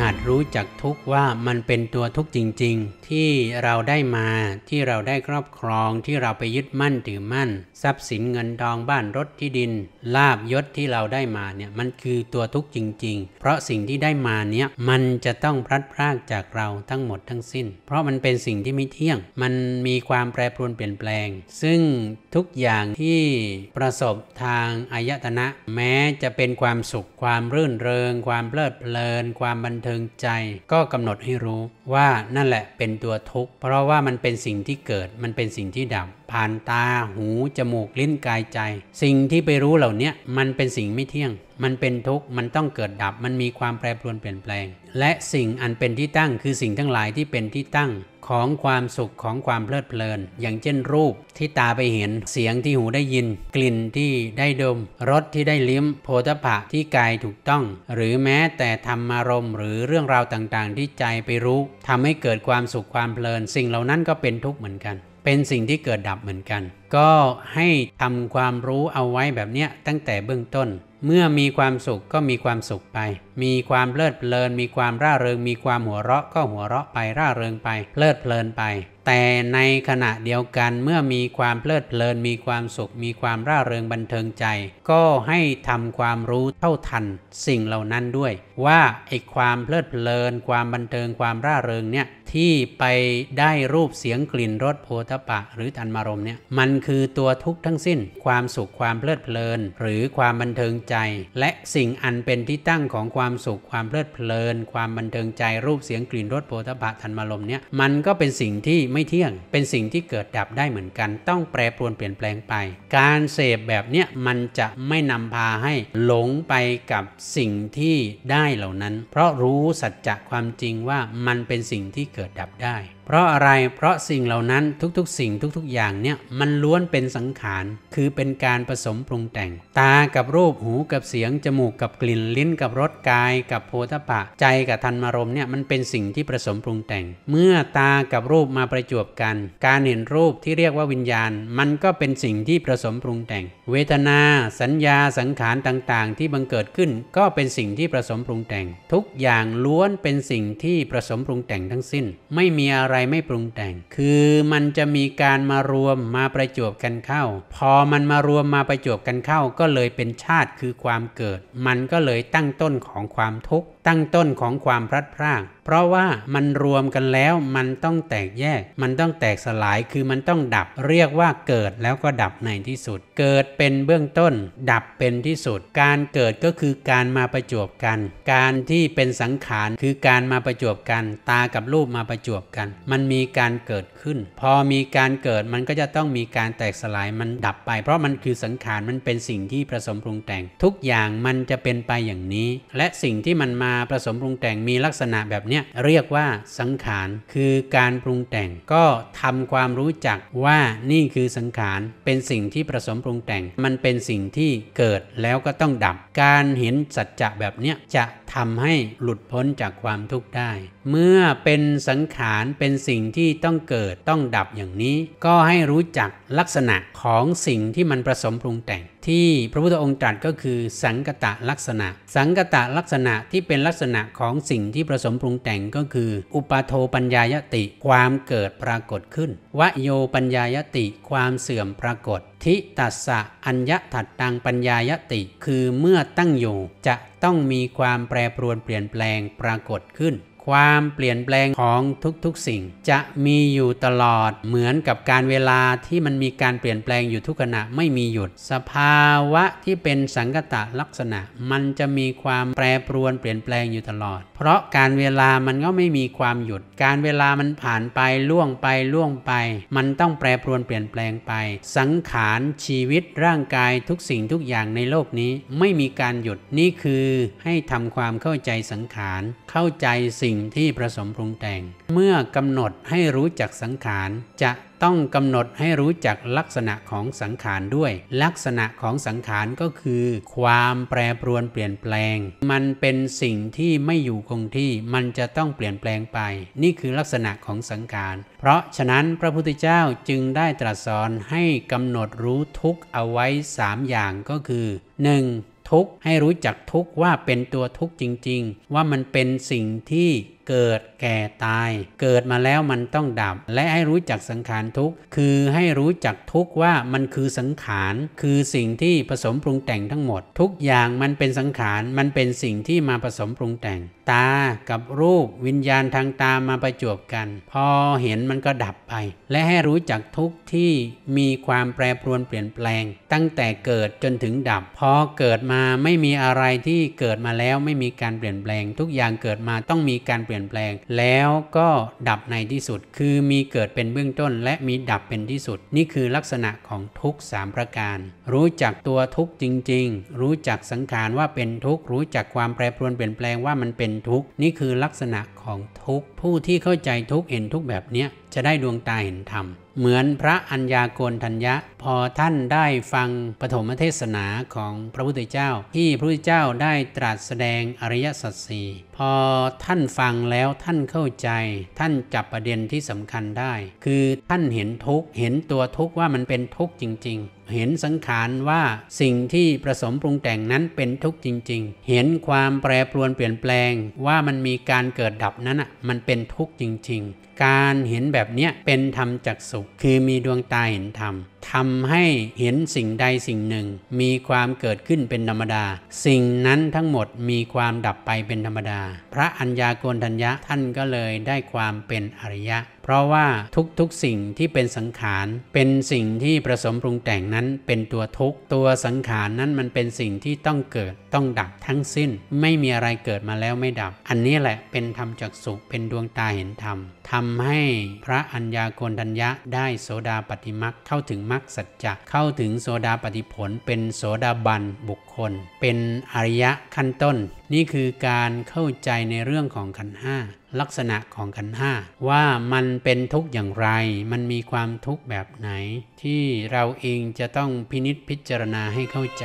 หัดรู้จักทุกว่ามันเป็นตัวทุกจริง ๆ ที่เราได้มาที่เราได้ครอบครองที่เราไปยึดมั่นถือมั่น ทรัพย์สินเงินทองบ้านรถที่ดิน ลาบยศที่เราได้มาเนี่ยมันคือตัวทุกจริง ๆ เพราะสิ่งที่ได้มาเนี่ยมันจะต้องพลัดพรากจากเราทั้งหมดทั้งสิ้น เพราะมันเป็นสิ่งที่ไม่เที่ยง มันมีความแปรปรวนเปลี่ยนแปลง ซึ่งทุกอย่างที่ประสบทางอายตนะ แม้จะเป็นความสุขความรื่นเริง ความเพลิดเพลินความบันเทิงริงใจ ก็กำหนดให้รู้ว่านั่นแหละเป็นตัวทุกข์เพราะว่ามันเป็นสิ่งที่เกิดมันเป็นสิ่งที่ดับ ผ่านตาหูจมูกลิ้นกายใจ สิ่งที่ไปรู้เหล่านี้มันเป็นสิ่งไม่เที่ยง มันเป็นทุกข์มันต้องเกิดดับมันมีความแปรปรวนเปลี่ยนแปลง และสิ่งอันเป็นที่ตั้ง คือสิ่งทั้งหลายที่เป็นที่ตั้งของความสุขของความเพลิดเพลินอย่างเช่นรูปที่ตาไปเห็นเสียงที่หูได้ยิน กลิ่นที่ได้ดมรสที่ได้ลิ้มโพธพะที่กายถูกต้อง หรือแม้แต่ธรรมารมหรือเรื่องราวต่างๆ ที่ใจไปรู้ ทำให้เกิดความสุขความเพลินสิ่งเหล่านั้นก็เป็นทุกข์เหมือนกัน เป็นสิ่งที่เกิดดับเหมือนกัน ก็ให้ทำความรู้เอาไว้แบบเนี้ยตั้งแต่เบื้องต้นเมื่อมีความสุขก็มีความสุขไป มีความเพลิดเพลิน มีความร่าเริง มีความหัวเราะก็หัวเราะไป ร่าเริงไปเพลิดเพลินไปแต่ในขณะเดียวกันเมื่อมีความเพลิดเพลิน มีความสุขมีความร่าเริงบันเทิงใจ ก็ให้ทำความรู้เท่าทันสิ่งเหล่านั้นด้วย ว่าไอ้ความเพลิดเพลิน ความบันเทิงความร่าเริงเนี่ยที่ไปได้รูปเสียงกลิ่นรสโพธปะหรือธันมารมเนี่ยมันคือตัวทุกข์ทั้งสิ้นความสุขความเพลิดเพลิน หรือความบันเทิงใจ และสิ่งอันเป็นที่ตั้งของความสุขความเพลิดเพลิน ความบันเทิงใจรูปเสียงกลิ่นรสโพธปะทันมารมเนี่ยมันก็เป็นสิ่งที่ไม่เที่ยง เป็นสิ่งที่เกิดดับได้เหมือนกัน ต้องแปรปรวนเปลี่ยนแปลงไป การเสพแบบเนี้ยมันจะไม่นำพาให้หลงไปกับสิ่งที่ได้เหล่านั้น เพราะรู้สัจจะความจริงว่ามันเป็นสิ่งที่เกิดดับได้พราะอะไร เพราะสิ่งเหล่านั้นทุกๆสิ่งทุกๆอย่างเนี่ย มันล้วนเป็นสังขาร คือเป็นการผสมปรุงแต่ง ตากับรูป หูกับเสียง จมูก กับกลิ่น ลิ้น กับ รสกาย กับโพธปะ ใจ กับธรรมารมเนี่ย มันเป็นสิ่งที่ผสมปรุงแต่ง เมื่อตา กับรูปมาประจวบกัน การเห็นรูปที่เรียกว่าวิญญาณ มันก็เป็นสิ่งที่ผสมปรุงแต่ง เวทนา สัญญา สังขารต่างๆ ที่บังเกิดขึ้นก็เป็นสิ่งที่ผสมปรุงแต่ง ทุกอย่างล้วนเป็นสิ่งที่ผสมปรุงแต่งทั้งสิ้น ไม่มีอะไรไม่ปรุงแต่ง คือมันจะมีการมารวมมาประจบกันเข้า พอมันมารวมมาประจบกันเข้าก็เลยเป็นชาติคือความเกิด มันก็เลยตั้งต้นของความทุกข์ ตั้งต้นของความพลัดพราก เพราะว่ามันรวมกันแล้วมันต้องแตกแยก มันต้องแตกสลายคือมันต้องดับ เรียกว่าเกิดแล้วก็ดับในที่สุด เกิดเป็นเบื้องต้น ดับเป็นที่สุด การเกิดก็คือการมาประจบกัน การที่เป็นสังขาร คือการมาประจบกัน ตากับรูปมาประจบกันมันมีการเกิดขึ้น พอมีการเกิดมันก็จะต้องมีการแตกสลาย มันดับไป เพราะมันคือสังขาร มันเป็นสิ่งที่ผสมปรุงแต่ง ทุกอย่างมันจะเป็นไปอย่างนี้ และสิ่งที่มันมาผสมปรุงแต่งมีลักษณะแบบเนี้ย เรียกว่าสังขาร คือการปรุงแต่ง ก็ทำความรู้จักว่านี่คือสังขาร เป็นสิ่งที่ผสมปรุงแต่ง มันเป็นสิ่งที่เกิดแล้วก็ต้องดับ การเห็นสัจจะแบบเนี้ย จะทำให้หลุดพ้นจากความทุกข์ได้ เมื่อเป็นสังขาร เป็นเป็นสิ่งที่ต้องเกิดต้องดับอย่างนี้ ก็ให้รู้จักลักษณะของสิ่งที่มันผสมปรุงแต่ง ที่พระพุทธองค์ตรัสก็คือ สังกตะลักษณะ สังกตะลักษณะที่เป็นลักษณะของสิ่งที่ผสมปรุงแต่งก็คืออุปาโทปัญญายติความเกิดปรากฏขึ้น วโยปัญญายติความเสื่อมปรากฏทิตัสสะอัญญถัดตังปัญญายติคือเมื่อตั้งอยู่จะต้องมีความแปรปรวนเปลี่ยนแปลงปรากฏขึ้นความเปลี่ยนแปลงของทุก ๆสิ่งจะมีอยู่ตลอดเหมือนกับการเวลาที่มันมีการเปลี่ยนแปลงอยู่ทุกขณะ ไม่มีหยุด สภาวะที่เป็นสังกตะลักษณะ มันจะมีความแปรปรวนเปลี่ยนแปลงอยู่ตลอดเพราะการเวลามันก็ไม่มีความหยุด การเวลามันผ่านไปล่วงไปล่วงไป มันต้องแปรปรวนเปลี่ยนแปลงไป สังขารชีวิตร่างกายทุกสิ่งทุกอย่างในโลกนี้ ไม่มีการหยุดนี่คือ ให้ทำความเข้าใจสังขารเข้าใจสิ่งสิ่งที่ผสมปรุงแต่งเมื่อกำหนดให้รู้จักสังขาร จะต้องกำหนดให้รู้จักลักษณะของสังขารด้วย ลักษณะของสังขารก็คือ ความแปรปรวนเปลี่ยนแปลง มันเป็นสิ่งที่ไม่อยู่คงที่มันจะต้องเปลี่ยนแปลงไป นี่คือลักษณะของสังขารเพราะฉะนั้นพระพุทธเจ้าจึงได้ตรัสสอนให้กำหนดรู้ทุกเอาไว้ 3 อย่างก็คือ 1. ทุกข์ให้รู้จักทุกข์ว่าเป็นตัวทุกข์จริง ๆ ว่ามันเป็นสิ่งที่เกิดแก่ตาย เกิดมาแล้วมันต้องดับ และให้รู้จักสังขารทุกคือให้รู้จักทุกว่ามันคือสังขาร คือสิ่งที่ผสมปรุงแต่งทั้งหมด ทุกอย่างมันเป็นสังขาร มันเป็นสิ่งที่มาผสมปรุงแต่ง ตากับรูป วิญญาณทางตามาประจวบกัน พอเห็นมันก็ดับไป และให้รู้จักทุกที่มีความแปรปรวนเปลี่ยนแปลง ตั้งแต่เกิดจนถึงดับ พอเกิดมาไม่มีอะไรที่เกิดมาแล้วไม่มีการเปลี่ยนแปลง ทุกอย่างเกิดมาต้องมีการเลี่ยนแปลง แล้วก็ดับในที่สุด คือมีเกิดเป็นเบื้องต้น และมีดับเป็นที่สุด นี่คือลักษณะของทุกสามประการ รู้จักตัวทุกจริง ๆ รู้จักสังขารว่าเป็นทุกรู้จักความแปรปรวนเปลี่ยนแปลงว่ามันเป็นทุกนี่คือลักษณะของทุกผู้ที่เข้าใจทุกเห็นทุกแบบเนี้ยจะได้ดวงตาเห็นธรรมเหมือนพระอัญญาโกณทัญญะ พอท่านได้ฟังปฐมเทศนาของพระพุทธเจ้า ที่พระพุทธเจ้าได้ตรัสแสดงอริยสัจสี่พอท่านฟังแล้วท่านเข้าใจ ท่านจับประเด็นที่สำคัญได้ คือท่านเห็นทุกข์เห็นตัวทุกข์ว่ามันเป็นทุกข์จริงเห็นสังขารว่า สิ่งที่ประสมปรุงแต่งนั้นเป็นทุกข์จริง ๆ เห็นความแปรปรวนเปลี่ยนแปลงว่ามันมีการเกิดดับนั้นอ่ะมันเป็นทุกข์จริงๆ การเห็นแบบเนี้ยเป็นธรรมจักสุข คือมีดวงตาเห็นธรรมทำให้เห็นสิ่งใดสิ่งหนึ่งมีความเกิดขึ้นเป็นธรรมดา สิ่งนั้นทั้งหมดมีความดับไปเป็นธรรมดา พระัญญาโกณทัญญะท่านก็เลยได้ความเป็นอริยะ เพราะว่าทุกๆสิ่งที่เป็นสังขารเป็นสิ่งที่ประสมปรุงแต่งนั้นเป็นตัวทุกตัวสังขารนั้นมันเป็นสิ่งที่ต้องเกิดต้องดับทั้งสิ้น ไม่มีอะไรเกิดมาแล้วไม่ดับ อันนี้แหละเป็นธรรมจักสุเป็นดวงตาเห็นธรรมทำให้พระัญญาโกณทัญญะได้โสดาปฏิมักเข้าถึงมรรคสัจจะเข้าถึงโสดาปฏิผล เป็นโสดาบันบุคคล เป็นอริยะขั้นต้น นี่คือการเข้าใจในเรื่องของขันห้าลักษณะของขันห้าว่ามันเป็นทุกข์อย่างไรมันมีความทุกข์แบบไหน ที่เราเองจะต้องพินิษพิจารณาให้เข้าใจ